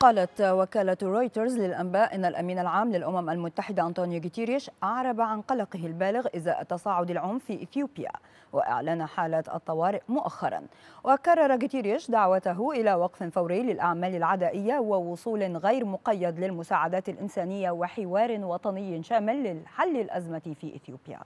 قالت وكالة رويترز للأنباء أن الأمين العام للأمم المتحدة أنطونيو غوتيريش أعرب عن قلقه البالغ إزاء تصاعد العنف في إثيوبيا وأعلن حالة الطوارئ مؤخرا وكرر غوتيريش دعوته إلى وقف فوري للأعمال العدائية ووصول غير مقيد للمساعدات الإنسانية وحوار وطني شامل لحل الأزمة في إثيوبيا